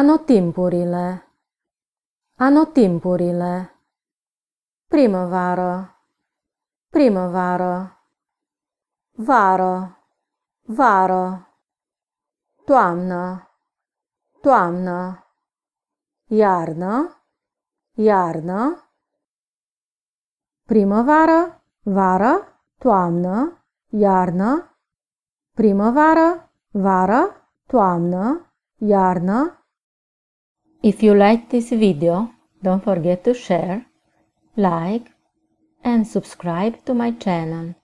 Anotimpurile Anotimpurile Primăvară Primăvară Vară Vară Toamnă Toamnă Iarnă Iarnă Primăvară Vară Toamnă Iarnă Primăvară Vară Toamnă Iarnă If you like this video, don't forget to share, like and subscribe to my channel.